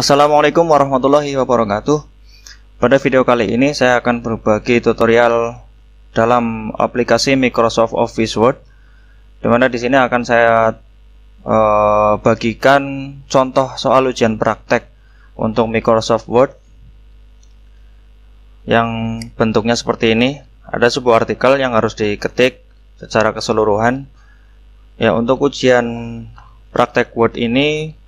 Assalamualaikum warahmatullahi wabarakatuh Pada video kali ini saya akan berbagi tutorial dalam aplikasi Microsoft Office Word dimana di sini akan saya e, bagikan contoh soal ujian praktek untuk Microsoft Word yang bentuknya seperti ini ada sebuah artikel yang harus diketik secara keseluruhan ya untuk ujian praktek Word ini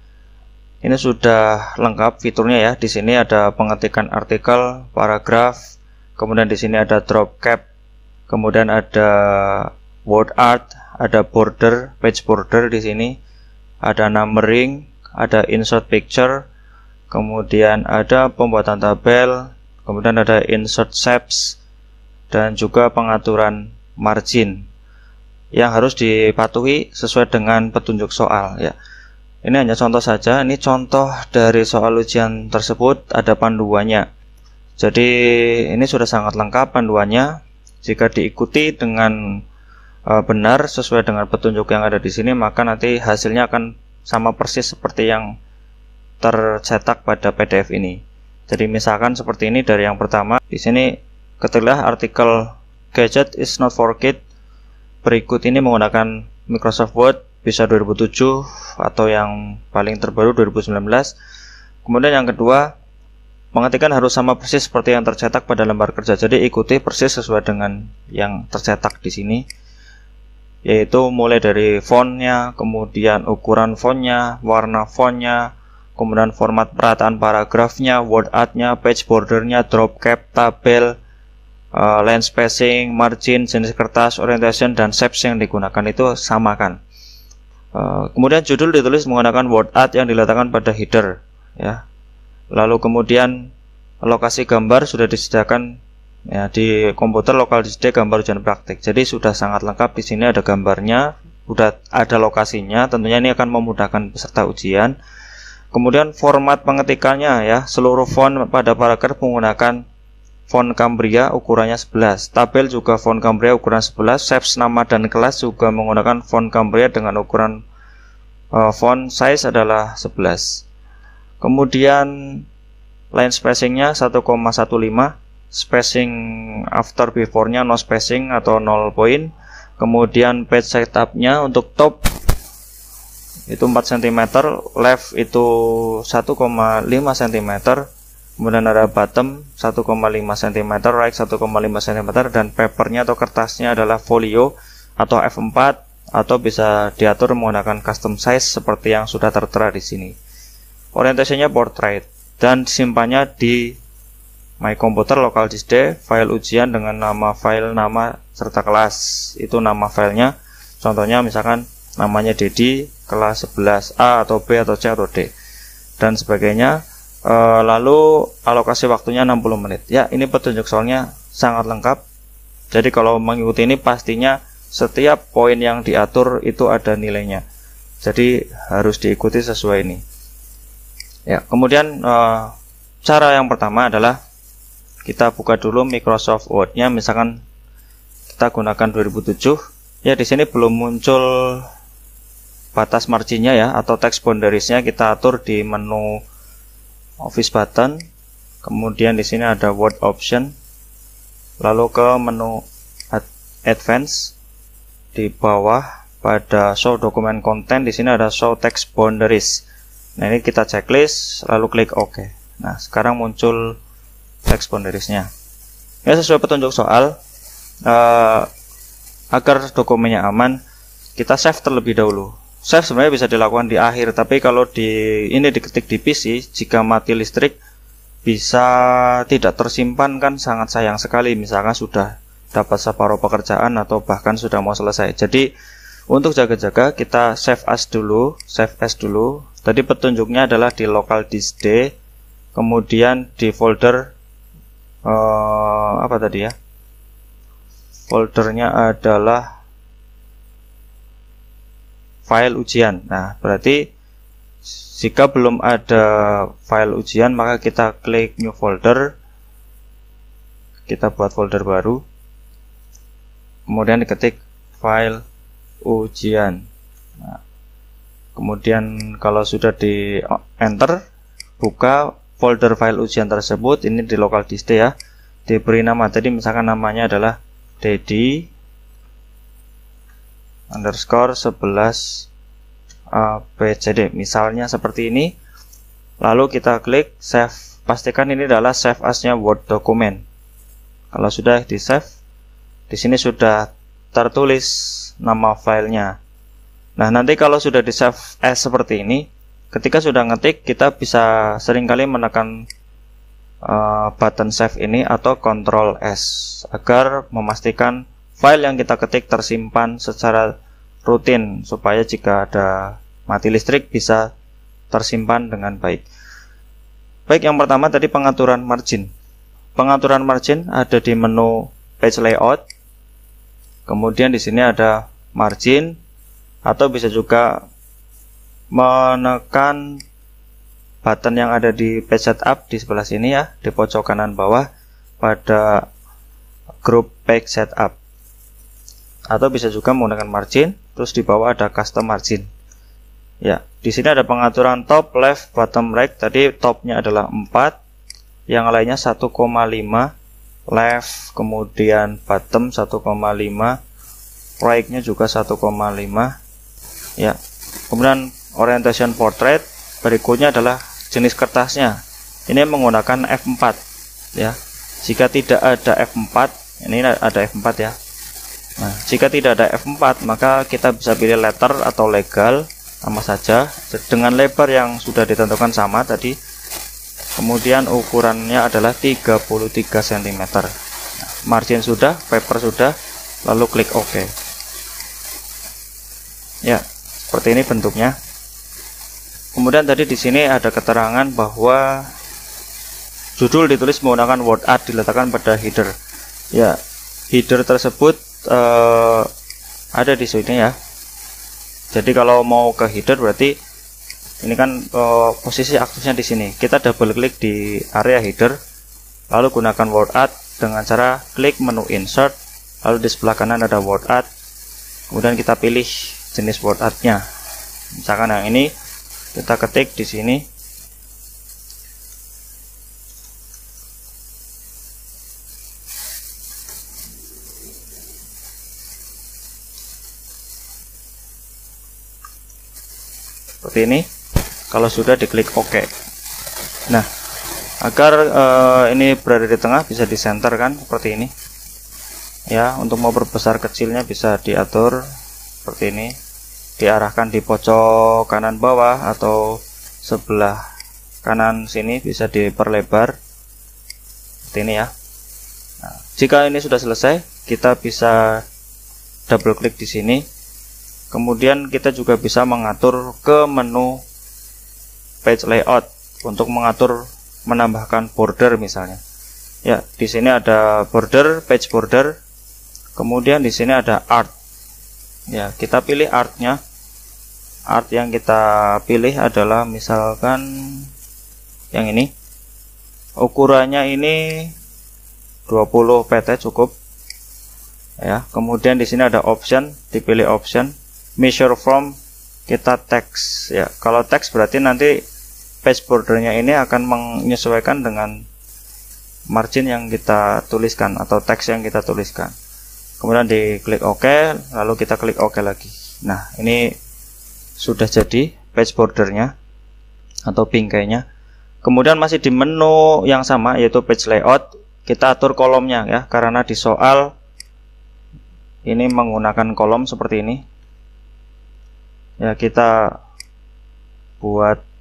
ini sudah lengkap fiturnya ya. Di sini ada pengetikan artikel, paragraf, kemudian di sini ada drop cap, kemudian ada word art, ada border, page border di sini, ada numbering, ada insert picture, kemudian ada pembuatan tabel, kemudian ada insert shapes, dan juga pengaturan margin yang harus dipatuhi sesuai dengan petunjuk soal ya. Ini hanya contoh saja, ini contoh dari soal ujian tersebut ada panduannya. Jadi ini sudah sangat lengkap panduannya. Jika diikuti dengan e, benar sesuai dengan petunjuk yang ada di sini, maka nanti hasilnya akan sama persis seperti yang tercetak pada PDF ini. Jadi misalkan seperti ini dari yang pertama, di sini ketiklah artikel gadget is not for kid. Berikut ini menggunakan Microsoft Word bisa 2007 atau yang paling terbaru 2019. Kemudian yang kedua, pengetikan harus sama persis seperti yang tercetak pada lembar kerja. Jadi ikuti persis sesuai dengan yang tercetak di sini. Yaitu mulai dari fontnya, kemudian ukuran fontnya, warna fontnya, kemudian format perataan paragrafnya, word artnya, page bordernya, drop cap, tabel, uh, line spacing, margin, jenis kertas, orientation, dan shapes yang digunakan itu samakan. Uh, kemudian judul ditulis menggunakan word art yang diletakkan pada header ya. Lalu kemudian lokasi gambar sudah disediakan ya di komputer lokal disediakan gambar ujian praktik. Jadi sudah sangat lengkap di sini ada gambarnya, sudah ada lokasinya, tentunya ini akan memudahkan peserta ujian. Kemudian format pengetikannya ya, seluruh font pada paragraf menggunakan font Cambria ukurannya 11. Tabel juga font Cambria ukuran 11. Shapes nama dan kelas juga menggunakan font Cambria dengan ukuran uh, font size adalah 11 kemudian line spacingnya 1,15 spacing after before-nya no spacing atau 0 poin kemudian page setupnya untuk top itu 4 cm left itu 1,5 cm kemudian ada bottom 1,5 cm right 1,5 cm dan papernya atau kertasnya adalah folio atau F4 atau bisa diatur menggunakan custom size seperti yang sudah tertera di sini. Orientasinya portrait dan simpannya di My Computer Local Disk D, file ujian dengan nama file, nama serta kelas. Itu nama filenya. Contohnya misalkan namanya Dedi, kelas 11A atau B atau C atau D dan sebagainya. E, lalu alokasi waktunya 60 menit. Ya, ini petunjuk soalnya sangat lengkap. Jadi kalau mengikuti ini pastinya setiap poin yang diatur itu ada nilainya. Jadi harus diikuti sesuai ini. Ya, kemudian e, cara yang pertama adalah kita buka dulu Microsoft Word-nya misalkan kita gunakan 2007. Ya, di sini belum muncul batas marginnya ya atau text boundaries-nya kita atur di menu Office button. Kemudian di sini ada Word option. Lalu ke menu Advance di bawah pada show dokumen konten di sini ada show text boundaries. Nah ini kita checklist lalu klik OK. Nah sekarang muncul text boundariesnya. Ya sesuai petunjuk soal uh, agar dokumennya aman kita save terlebih dahulu. Save sebenarnya bisa dilakukan di akhir tapi kalau di ini diketik di PC jika mati listrik bisa tidak tersimpan kan sangat sayang sekali misalkan sudah dapat separuh pekerjaan atau bahkan sudah mau selesai. Jadi untuk jaga-jaga kita save as dulu, save as dulu. Tadi petunjuknya adalah di local disk D, kemudian di folder uh, apa tadi ya? Foldernya adalah file ujian. Nah, berarti jika belum ada file ujian, maka kita klik new folder. Kita buat folder baru kemudian diketik file ujian nah, kemudian kalau sudah di enter buka folder file ujian tersebut ini di local disk ya diberi nama tadi misalkan namanya adalah Dedi underscore 11 ABCD misalnya seperti ini lalu kita klik save pastikan ini adalah save asnya Word document kalau sudah di save di sini sudah tertulis nama filenya. Nah, nanti kalau sudah di save as seperti ini, ketika sudah ngetik, kita bisa seringkali menekan uh, button save ini atau control S agar memastikan file yang kita ketik tersimpan secara rutin supaya jika ada mati listrik bisa tersimpan dengan baik. Baik, yang pertama tadi pengaturan margin. Pengaturan margin ada di menu page layout Kemudian di sini ada margin atau bisa juga menekan button yang ada di page setup di sebelah sini ya, di pojok kanan bawah pada grup page setup. Atau bisa juga menggunakan margin, terus di bawah ada custom margin. Ya, di sini ada pengaturan top, left, bottom, right. Tadi topnya adalah 4, yang lainnya 1,5 left kemudian bottom 1,5 proyeknya juga 1,5 ya kemudian orientation portrait berikutnya adalah jenis kertasnya ini menggunakan F4 ya jika tidak ada F4 ini ada F4 ya nah jika tidak ada F4 maka kita bisa pilih letter atau legal sama saja dengan lebar yang sudah ditentukan sama tadi kemudian ukurannya adalah 33 cm margin sudah paper sudah lalu klik OK ya seperti ini bentuknya kemudian tadi di sini ada keterangan bahwa judul ditulis menggunakan word art diletakkan pada header ya header tersebut uh, ada di sini ya jadi kalau mau ke header berarti ini kan uh, posisi aktifnya di sini kita double klik di area header lalu gunakan word art dengan cara klik menu insert lalu di sebelah kanan ada word art kemudian kita pilih jenis word artnya misalkan yang ini kita ketik di sini seperti ini kalau sudah diklik OK nah agar uh, ini berada di tengah bisa di center kan seperti ini ya untuk mau berbesar kecilnya bisa diatur seperti ini diarahkan di pojok kanan bawah atau sebelah kanan sini bisa diperlebar seperti ini ya nah, jika ini sudah selesai kita bisa double klik di sini kemudian kita juga bisa mengatur ke menu page layout untuk mengatur menambahkan border misalnya. Ya, di sini ada border, page border. Kemudian di sini ada art. Ya, kita pilih artnya. Art yang kita pilih adalah misalkan yang ini. Ukurannya ini 20 pt cukup. Ya, kemudian di sini ada option, dipilih option measure from kita text ya. Kalau text berarti nanti page bordernya ini akan menyesuaikan dengan margin yang kita tuliskan atau teks yang kita tuliskan kemudian di klik OK lalu kita klik OK lagi nah ini sudah jadi page bordernya atau bingkainya kemudian masih di menu yang sama yaitu page layout kita atur kolomnya ya karena di soal ini menggunakan kolom seperti ini ya kita buat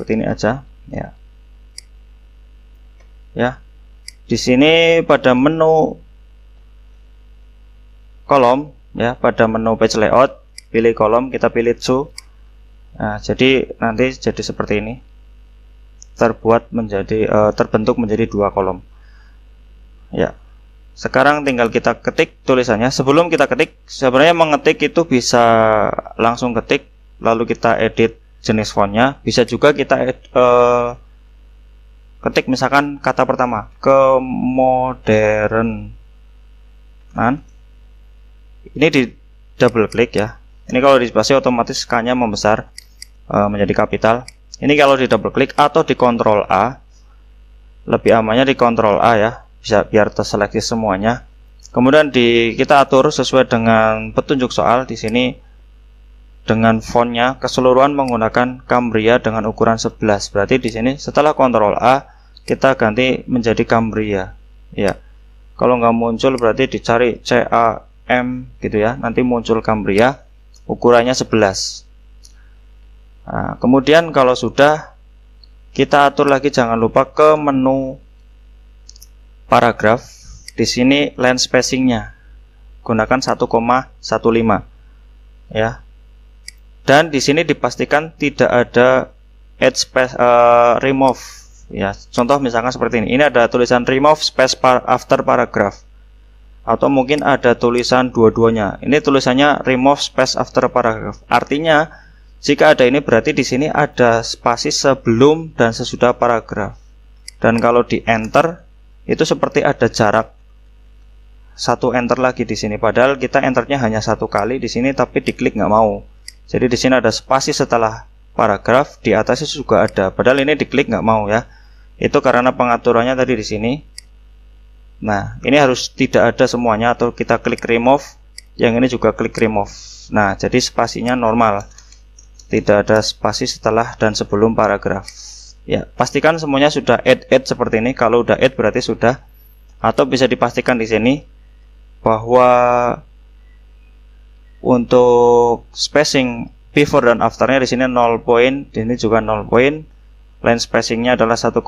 seperti ini aja ya ya di sini pada menu kolom ya pada menu page layout pilih kolom kita pilih to nah, jadi nanti jadi seperti ini terbuat menjadi uh, terbentuk menjadi dua kolom ya sekarang tinggal kita ketik tulisannya sebelum kita ketik sebenarnya mengetik itu bisa langsung ketik lalu kita edit jenis fontnya bisa juga kita uh, ketik misalkan kata pertama kemodern kan ini di double klik ya ini kalau di spasi otomatis k nya membesar uh, menjadi kapital ini kalau di double klik atau di kontrol A lebih amannya di kontrol A ya bisa biar terseleksi semuanya kemudian di kita atur sesuai dengan petunjuk soal di sini dengan fontnya keseluruhan menggunakan Cambria dengan ukuran 11. Berarti di sini setelah Ctrl A kita ganti menjadi Cambria. Ya. Kalau nggak muncul berarti dicari C A M gitu ya. Nanti muncul Cambria ukurannya 11. Nah, kemudian kalau sudah kita atur lagi jangan lupa ke menu paragraf. Di sini line spacingnya gunakan 1,15 ya dan di sini dipastikan tidak ada add space uh, remove ya contoh misalkan seperti ini ini ada tulisan remove space par after paragraph atau mungkin ada tulisan dua-duanya ini tulisannya remove space after paragraph artinya jika ada ini berarti di sini ada spasi sebelum dan sesudah paragraf dan kalau di enter itu seperti ada jarak satu enter lagi di sini padahal kita enternya hanya satu kali di sini tapi diklik nggak mau jadi di sini ada spasi setelah paragraf, di atasnya juga ada. Padahal ini diklik nggak mau ya. Itu karena pengaturannya tadi di sini. Nah, ini harus tidak ada semuanya atau kita klik remove. Yang ini juga klik remove. Nah, jadi spasinya normal. Tidak ada spasi setelah dan sebelum paragraf. Ya, pastikan semuanya sudah add add seperti ini. Kalau udah add berarti sudah atau bisa dipastikan di sini bahwa untuk spacing before dan afternya di sini 0 poin, di sini juga 0 poin. Line spacingnya adalah 1,15.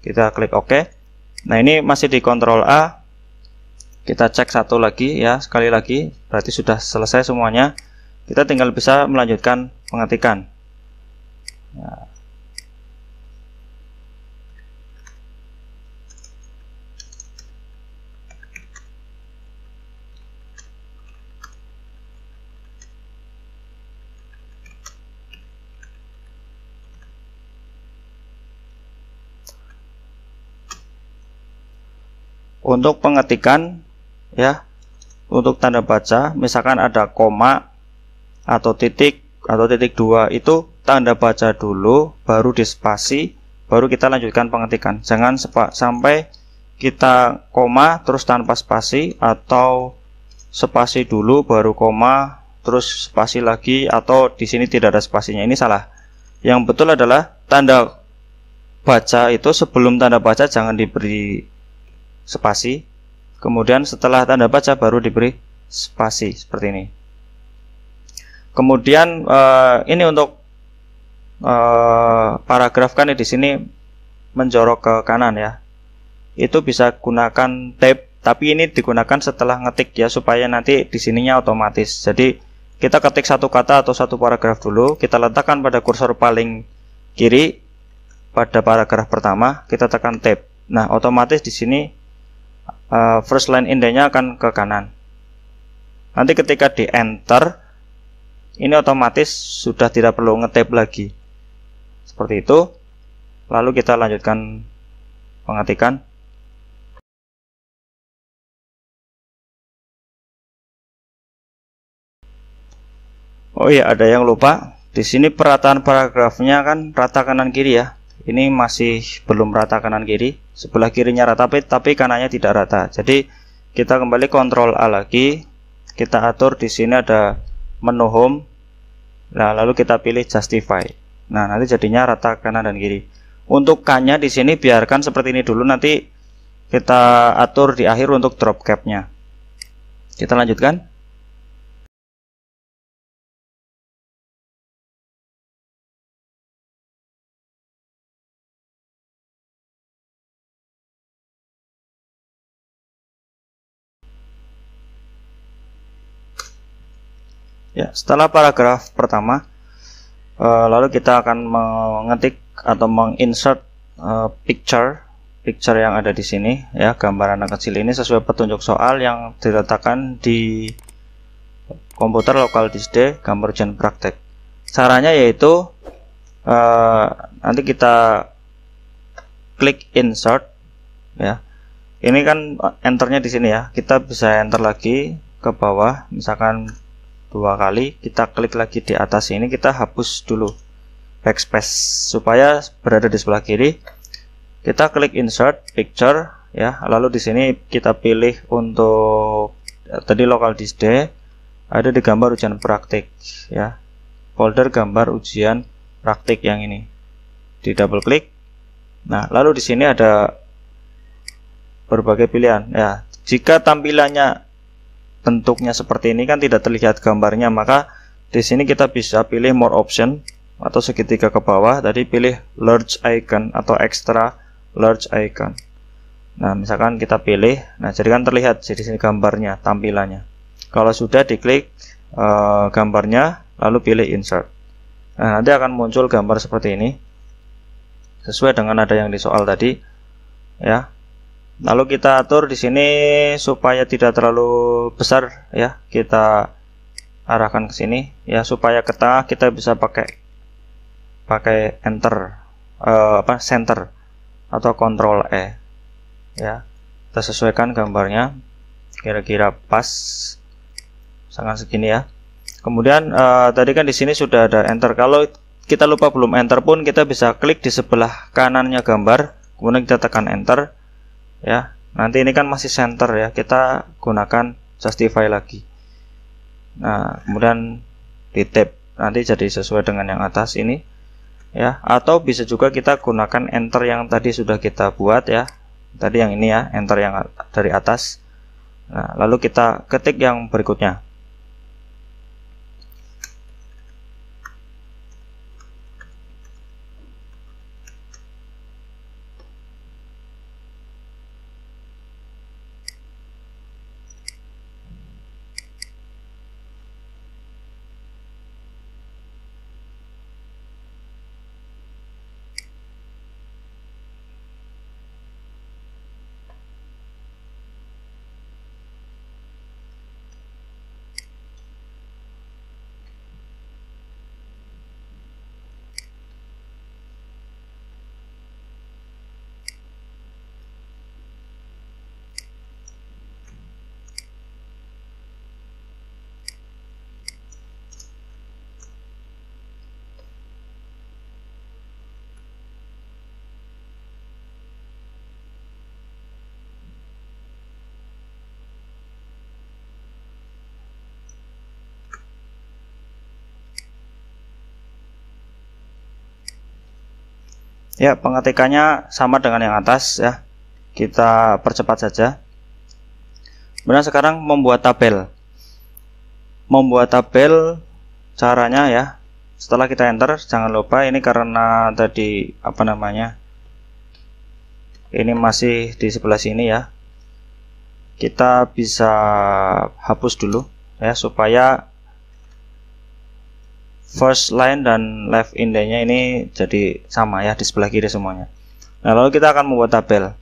Kita klik OK. Nah ini masih di control A. Kita cek satu lagi ya, sekali lagi. Berarti sudah selesai semuanya. Kita tinggal bisa melanjutkan pengetikan. Nah. untuk pengetikan ya untuk tanda baca misalkan ada koma atau titik atau titik dua itu tanda baca dulu baru di spasi, baru kita lanjutkan pengetikan jangan sampai kita koma terus tanpa spasi atau spasi dulu baru koma terus spasi lagi atau di sini tidak ada spasinya ini salah yang betul adalah tanda baca itu sebelum tanda baca jangan diberi spasi kemudian setelah tanda baca baru diberi spasi seperti ini kemudian uh, ini untuk uh, eh, paragraf kan di sini menjorok ke kanan ya itu bisa gunakan tab tapi ini digunakan setelah ngetik ya supaya nanti di sininya otomatis jadi kita ketik satu kata atau satu paragraf dulu kita letakkan pada kursor paling kiri pada paragraf pertama kita tekan tab nah otomatis di sini uh, first line indexnya akan ke kanan. Nanti ketika di enter, ini otomatis sudah tidak perlu ngetep lagi. Seperti itu. Lalu kita lanjutkan pengetikan. Oh iya, ada yang lupa. Di sini perataan paragrafnya kan rata kanan kiri ya ini masih belum rata kanan kiri sebelah kirinya rata tapi, tapi kanannya tidak rata jadi kita kembali kontrol A lagi kita atur di sini ada menu home nah lalu kita pilih justify nah nanti jadinya rata kanan dan kiri untuk K nya di sini biarkan seperti ini dulu nanti kita atur di akhir untuk drop cap nya kita lanjutkan Ya, setelah paragraf pertama, uh, lalu kita akan mengetik atau menginsert uh, picture picture yang ada di sini ya gambar anak kecil ini sesuai petunjuk soal yang diletakkan di komputer lokal disk gambar jen praktek caranya yaitu uh, nanti kita klik insert ya ini kan enternya di sini ya kita bisa enter lagi ke bawah misalkan dua kali kita klik lagi di atas ini kita hapus dulu backspace supaya berada di sebelah kiri kita klik insert picture ya lalu di sini kita pilih untuk eh, tadi local disk ada di gambar ujian praktik ya folder gambar ujian praktik yang ini di double klik nah lalu di sini ada berbagai pilihan ya jika tampilannya bentuknya seperti ini kan tidak terlihat gambarnya maka di sini kita bisa pilih more option atau segitiga ke bawah tadi pilih large icon atau extra large icon nah misalkan kita pilih nah jadi kan terlihat jadi sini gambarnya tampilannya kalau sudah diklik uh, gambarnya lalu pilih insert nah nanti akan muncul gambar seperti ini sesuai dengan ada yang di soal tadi ya lalu kita atur di sini supaya tidak terlalu besar ya kita arahkan ke sini ya supaya ke tengah kita bisa pakai pakai enter uh, apa center atau control E ya kita sesuaikan gambarnya kira-kira pas sangat segini ya kemudian uh, tadi kan di sini sudah ada enter kalau kita lupa belum enter pun kita bisa klik di sebelah kanannya gambar kemudian kita tekan enter ya nanti ini kan masih center ya kita gunakan justify lagi nah kemudian di tab nanti jadi sesuai dengan yang atas ini ya atau bisa juga kita gunakan enter yang tadi sudah kita buat ya tadi yang ini ya enter yang dari atas nah lalu kita ketik yang berikutnya Ya, pengetikannya sama dengan yang atas ya. Kita percepat saja. Benar sekarang membuat tabel. Membuat tabel caranya ya. Setelah kita enter, jangan lupa ini karena tadi apa namanya? Ini masih di sebelah sini ya. Kita bisa hapus dulu ya supaya first line dan left indentnya ini jadi sama ya di sebelah kiri semuanya. Nah, lalu kita akan membuat tabel.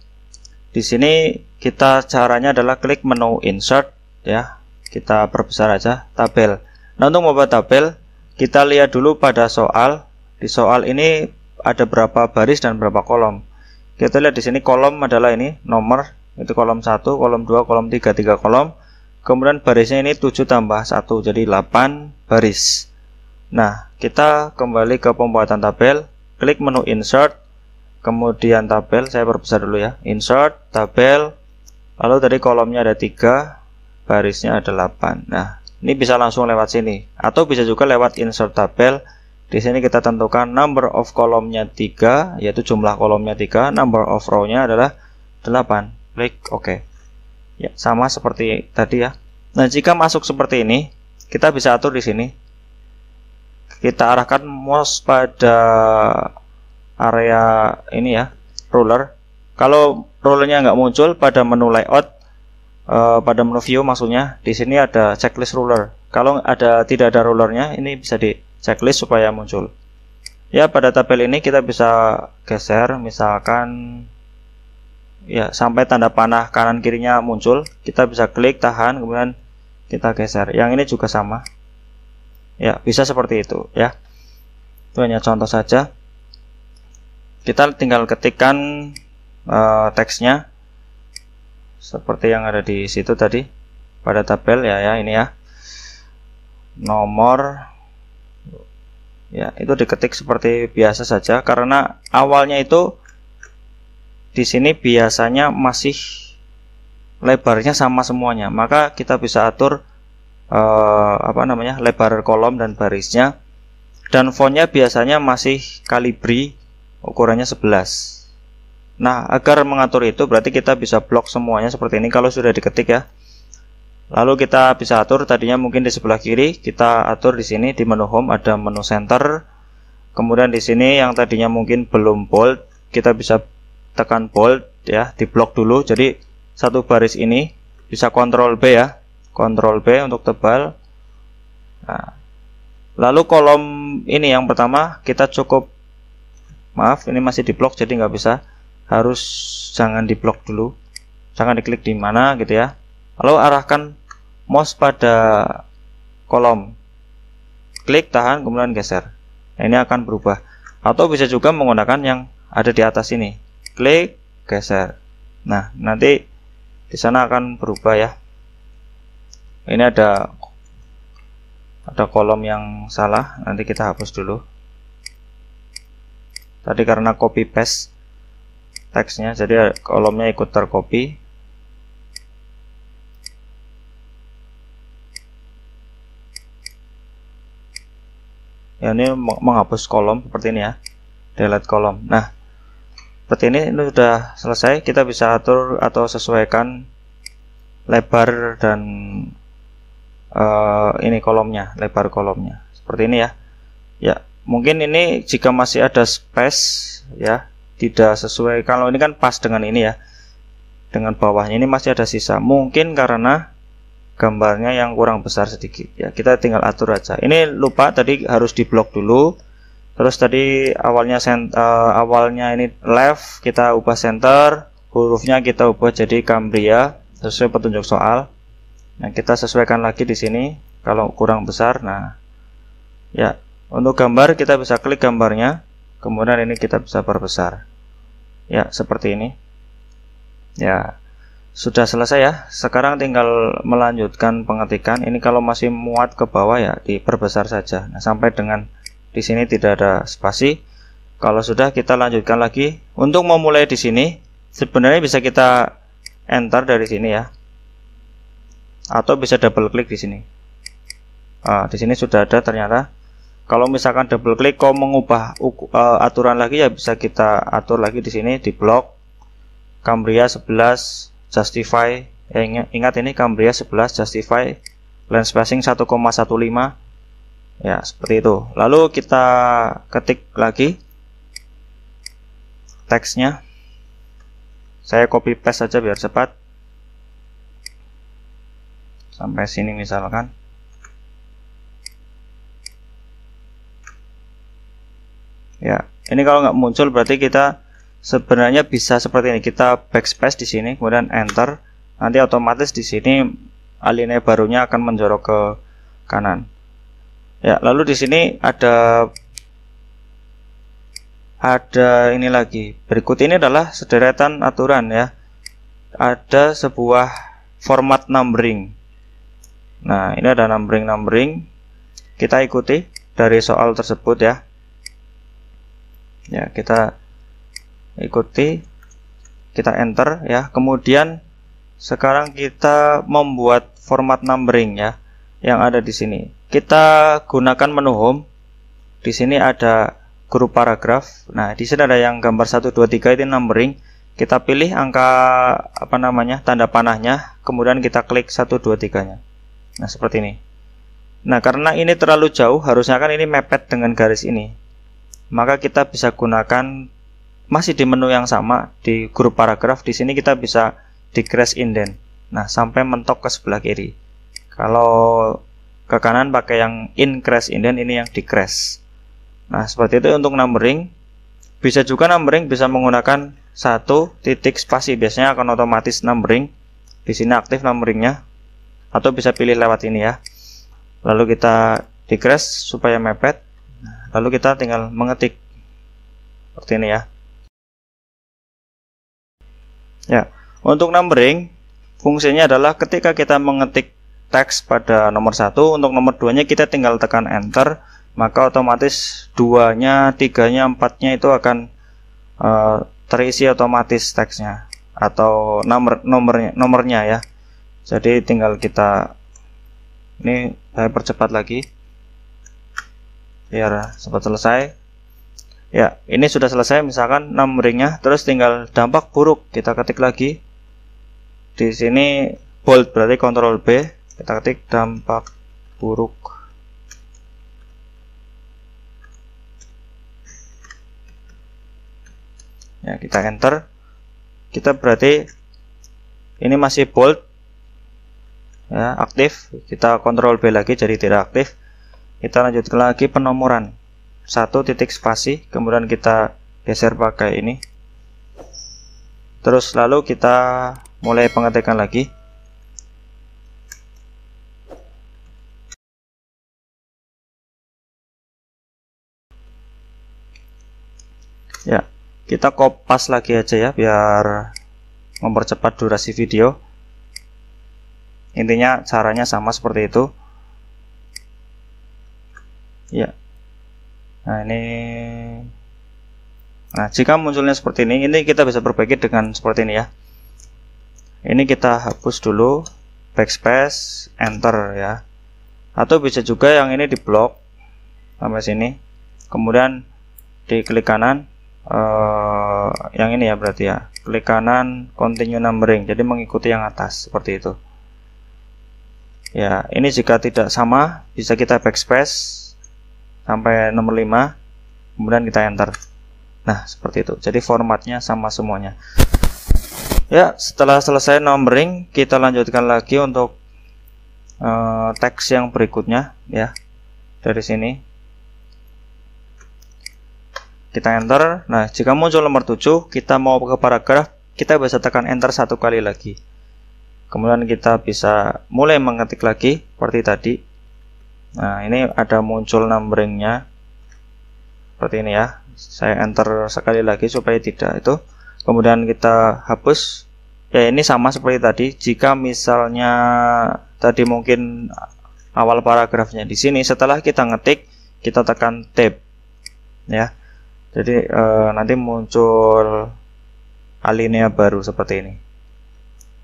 Di sini kita caranya adalah klik menu insert ya. Kita perbesar aja tabel. Nah, untuk membuat tabel, kita lihat dulu pada soal. Di soal ini ada berapa baris dan berapa kolom. Kita lihat di sini kolom adalah ini nomor itu kolom 1, kolom 2, kolom 3, 3 kolom. Kemudian barisnya ini 7 tambah 1 jadi 8 baris. Nah, kita kembali ke pembuatan tabel, klik menu insert, kemudian tabel, saya perbesar dulu ya, insert, tabel, lalu tadi kolomnya ada tiga barisnya ada 8. Nah, ini bisa langsung lewat sini, atau bisa juga lewat insert tabel, di sini kita tentukan number of kolomnya tiga yaitu jumlah kolomnya tiga number of rownya adalah 8. Klik oke Ya, sama seperti tadi ya. Nah, jika masuk seperti ini, kita bisa atur di sini kita arahkan mouse pada area ini ya ruler kalau rulernya nggak muncul pada menu layout uh, pada menu view maksudnya di sini ada checklist ruler kalau ada tidak ada rulernya, ini bisa di checklist supaya muncul ya pada tabel ini kita bisa geser misalkan ya sampai tanda panah kanan kirinya muncul kita bisa klik tahan kemudian kita geser yang ini juga sama Ya, bisa seperti itu ya. Itu hanya contoh saja. Kita tinggal ketikkan uh, teksnya seperti yang ada di situ tadi pada tabel ya ya ini ya. Nomor ya itu diketik seperti biasa saja karena awalnya itu di sini biasanya masih lebarnya sama semuanya maka kita bisa atur uh, apa namanya lebar kolom dan barisnya dan fontnya biasanya masih kalibri ukurannya 11 nah agar mengatur itu berarti kita bisa blok semuanya seperti ini kalau sudah diketik ya lalu kita bisa atur tadinya mungkin di sebelah kiri kita atur di sini di menu home ada menu center kemudian di sini yang tadinya mungkin belum bold kita bisa tekan bold ya di blok dulu jadi satu baris ini bisa kontrol B ya Ctrl B untuk tebal. Nah, lalu kolom ini yang pertama kita cukup maaf ini masih di blok jadi nggak bisa harus jangan di blok dulu jangan diklik di mana gitu ya lalu arahkan mouse pada kolom klik tahan kemudian geser nah, ini akan berubah atau bisa juga menggunakan yang ada di atas ini klik geser nah nanti di sana akan berubah ya ini ada ada kolom yang salah nanti kita hapus dulu tadi karena copy paste teksnya jadi kolomnya ikut tercopy ya ini menghapus kolom seperti ini ya delete kolom nah seperti ini ini sudah selesai kita bisa atur atau sesuaikan lebar dan uh, ini kolomnya, lebar kolomnya. Seperti ini ya. Ya, mungkin ini jika masih ada space ya, tidak sesuai kalau ini kan pas dengan ini ya. Dengan bawahnya ini masih ada sisa. Mungkin karena gambarnya yang kurang besar sedikit ya. Kita tinggal atur aja. Ini lupa tadi harus diblok dulu. Terus tadi awalnya sent, uh, eh, awalnya ini left, kita ubah center, hurufnya kita ubah jadi Cambria sesuai petunjuk soal Nah, kita sesuaikan lagi di sini kalau kurang besar. Nah, ya, untuk gambar kita bisa klik gambarnya, kemudian ini kita bisa perbesar. Ya, seperti ini. Ya, sudah selesai ya. Sekarang tinggal melanjutkan pengetikan. Ini kalau masih muat ke bawah ya diperbesar saja. Nah, sampai dengan di sini tidak ada spasi. Kalau sudah kita lanjutkan lagi. Untuk memulai di sini, sebenarnya bisa kita enter dari sini ya atau bisa double klik di sini nah, di sini sudah ada ternyata kalau misalkan double klik kau mengubah uh, aturan lagi ya bisa kita atur lagi di sini di blok Cambria 11 justify ya ingat ini Cambria 11 justify lens spacing 1,15 ya seperti itu lalu kita ketik lagi teksnya saya copy paste saja biar cepat sampai sini misalkan ya ini kalau nggak muncul berarti kita sebenarnya bisa seperti ini kita backspace di sini kemudian enter nanti otomatis di sini aline barunya akan menjorok ke kanan ya lalu di sini ada ada ini lagi berikut ini adalah sederetan aturan ya ada sebuah format numbering Nah, ini ada numbering-numbering. Kita ikuti dari soal tersebut ya. Ya, kita ikuti, kita enter ya. Kemudian sekarang kita membuat format numbering ya yang ada di sini. Kita gunakan menu home. Di sini ada grup paragraf. Nah, di sini ada yang gambar 1 2 3 itu numbering. Kita pilih angka apa namanya? tanda panahnya, kemudian kita klik 1 2 3-nya. Nah, seperti ini. Nah, karena ini terlalu jauh, harusnya kan ini mepet dengan garis ini. Maka kita bisa gunakan masih di menu yang sama di grup paragraf di sini kita bisa decrease indent. Nah, sampai mentok ke sebelah kiri. Kalau ke kanan pakai yang increase indent ini yang decrease Nah, seperti itu untuk numbering. Bisa juga numbering bisa menggunakan satu titik spasi biasanya akan otomatis numbering. Di sini aktif numberingnya atau bisa pilih lewat ini ya lalu kita decrease supaya mepet lalu kita tinggal mengetik seperti ini ya ya untuk numbering fungsinya adalah ketika kita mengetik teks pada nomor satu untuk nomor 2 nya kita tinggal tekan enter maka otomatis duanya tiganya empatnya itu akan uh, terisi otomatis teksnya atau nomor nomornya nomornya ya jadi tinggal kita ini saya percepat lagi biar sempat selesai ya ini sudah selesai misalkan 6 ringnya terus tinggal dampak buruk kita ketik lagi di sini bold berarti kontrol B kita ketik dampak buruk ya kita enter kita berarti ini masih bold ya, aktif kita kontrol B lagi jadi tidak aktif kita lanjutkan lagi penomoran satu titik spasi kemudian kita geser pakai ini terus lalu kita mulai pengetikan lagi ya kita kopas lagi aja ya biar mempercepat durasi video intinya caranya sama seperti itu ya nah ini nah jika munculnya seperti ini ini kita bisa perbaiki dengan seperti ini ya ini kita hapus dulu backspace enter ya atau bisa juga yang ini di blok sampai sini kemudian di klik kanan uh, yang ini ya berarti ya klik kanan continue numbering jadi mengikuti yang atas seperti itu ya ini jika tidak sama bisa kita backspace sampai nomor 5 kemudian kita enter nah seperti itu jadi formatnya sama semuanya ya setelah selesai numbering kita lanjutkan lagi untuk uh, teks yang berikutnya ya dari sini kita enter nah jika muncul nomor 7 kita mau ke paragraf kita bisa tekan enter satu kali lagi kemudian kita bisa mulai mengetik lagi seperti tadi nah ini ada muncul numberingnya seperti ini ya saya enter sekali lagi supaya tidak itu kemudian kita hapus ya ini sama seperti tadi jika misalnya tadi mungkin awal paragrafnya di sini setelah kita ngetik kita tekan tab ya jadi e, nanti muncul alinea baru seperti ini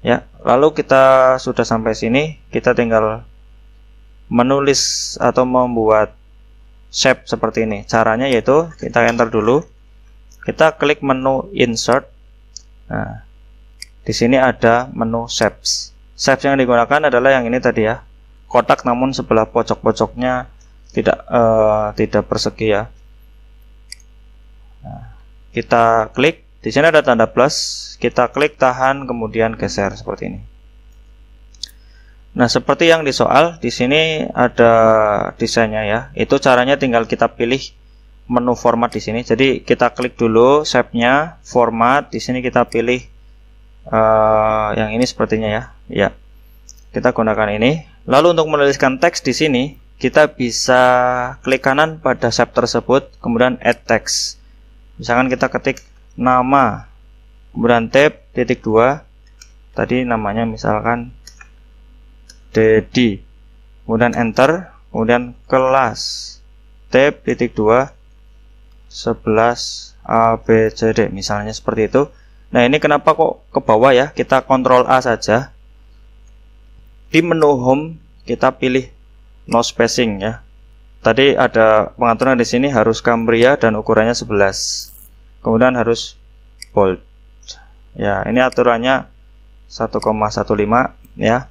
ya lalu kita sudah sampai sini kita tinggal menulis atau membuat shape seperti ini caranya yaitu kita enter dulu kita klik menu insert nah di sini ada menu shapes shapes yang digunakan adalah yang ini tadi ya kotak namun sebelah pojok-pojoknya tidak uh, tidak persegi ya nah, kita klik di sini ada tanda plus, kita klik tahan kemudian geser seperti ini. Nah, seperti yang di soal, di sini ada desainnya ya. Itu caranya tinggal kita pilih menu format di sini. Jadi kita klik dulu shape-nya, format. Di sini kita pilih uh, yang ini sepertinya ya. Ya. Kita gunakan ini. Lalu untuk menuliskan teks di sini, kita bisa klik kanan pada shape tersebut, kemudian add text. Misalkan kita ketik nama kemudian tab titik dua tadi namanya misalkan Dedi kemudian enter kemudian kelas tab titik dua 11 ABCD misalnya seperti itu nah ini kenapa kok ke bawah ya kita kontrol A saja di menu home kita pilih no spacing ya tadi ada pengaturan di sini harus Cambria dan ukurannya 11 kemudian harus bold ya ini aturannya 1,15 ya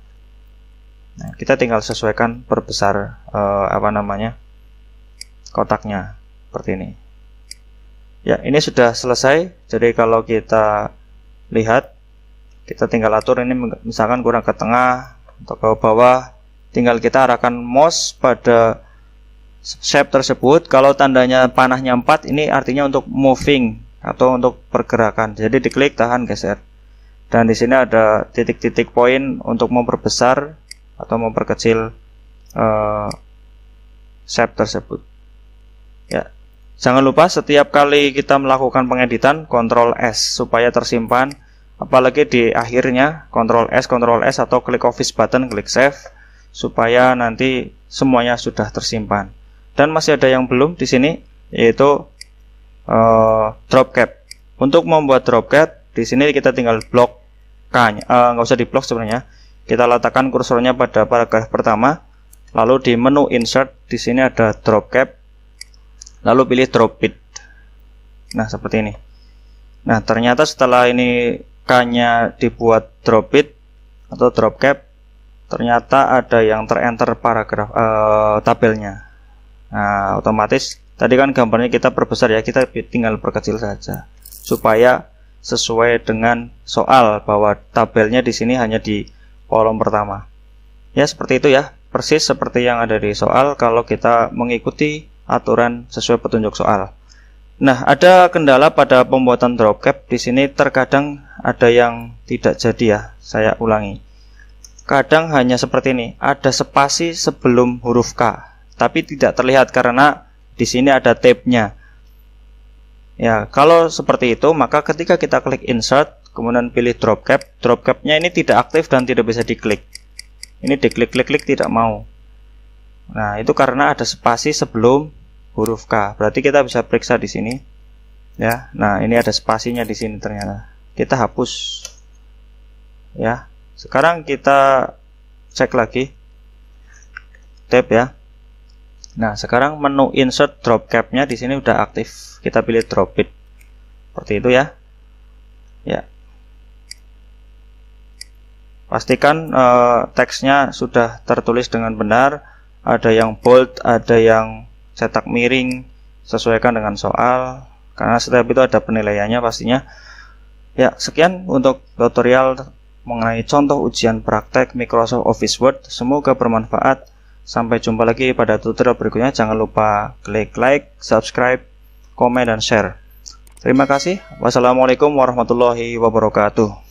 nah, kita tinggal sesuaikan perbesar eh, apa namanya kotaknya seperti ini ya ini sudah selesai jadi kalau kita lihat kita tinggal atur ini misalkan kurang ke tengah atau ke bawah tinggal kita arahkan mouse pada shape tersebut kalau tandanya panahnya 4 ini artinya untuk moving atau untuk pergerakan jadi diklik tahan geser dan di sini ada titik-titik poin untuk memperbesar atau memperkecil uh, shape tersebut ya jangan lupa setiap kali kita melakukan pengeditan Ctrl S supaya tersimpan apalagi di akhirnya Ctrl S Ctrl S atau klik office button klik save supaya nanti semuanya sudah tersimpan dan masih ada yang belum di sini yaitu uh, eh, drop cap. Untuk membuat drop cap di sini kita tinggal blok K eh, nggak uh, usah di blok sebenarnya. Kita letakkan kursornya pada paragraf pertama, lalu di menu insert di sini ada drop cap, lalu pilih drop it. Nah seperti ini. Nah ternyata setelah ini K-nya dibuat drop it atau drop cap, ternyata ada yang terenter paragraf uh, tabelnya. Nah, otomatis tadi kan gambarnya kita perbesar ya, kita tinggal perkecil saja supaya sesuai dengan soal bahwa tabelnya di sini hanya di kolom pertama. Ya, seperti itu ya. Persis seperti yang ada di soal kalau kita mengikuti aturan sesuai petunjuk soal. Nah, ada kendala pada pembuatan drop cap Di sini terkadang ada yang tidak jadi ya. Saya ulangi. Kadang hanya seperti ini, ada spasi sebelum huruf K tapi tidak terlihat karena di sini ada tabnya. Ya, kalau seperti itu, maka ketika kita klik insert, kemudian pilih drop cap, drop capnya ini tidak aktif dan tidak bisa diklik. Ini diklik-klik-klik tidak mau. Nah, itu karena ada spasi sebelum huruf K. Berarti kita bisa periksa di sini. Ya, nah ini ada spasinya di sini ternyata. Kita hapus. Ya, sekarang kita cek lagi. Tab ya. Nah, sekarang menu insert drop cap-nya di sini udah aktif. Kita pilih drop it. Seperti itu ya. Ya. Pastikan uh, teksnya sudah tertulis dengan benar. Ada yang bold, ada yang cetak miring. Sesuaikan dengan soal. Karena setiap itu ada penilaiannya pastinya. Ya, sekian untuk tutorial mengenai contoh ujian praktek Microsoft Office Word. Semoga bermanfaat. Sampai jumpa lagi pada tutorial berikutnya. Jangan lupa klik like, subscribe, komen, dan share. Terima kasih. Wassalamualaikum warahmatullahi wabarakatuh.